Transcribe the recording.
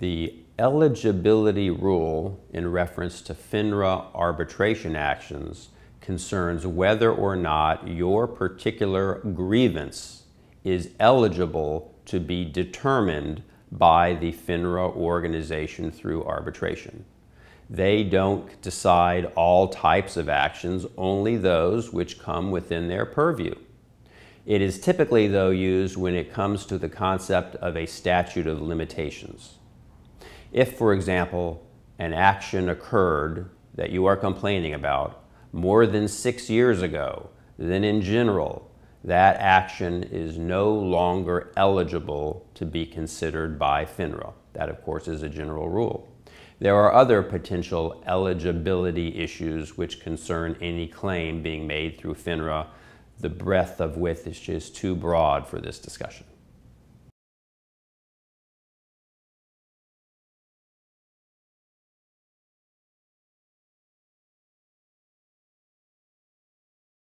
the eligibility rule in reference to FINRA arbitration actions concerns whether or not your particular grievance is eligible to be determined by the FINRA organization through arbitration. They don't decide all types of actions, only those which come within their purview. It is typically, though, used when it comes to the concept of a statute of limitations. If, for example, an action occurred that you are complaining about more than six years ago, then in general, that action is no longer eligible to be considered by FINRA. That, of course, is a general rule. There are other potential eligibility issues which concern any claim being made through FINRA, the breadth of which is just too broad for this discussion.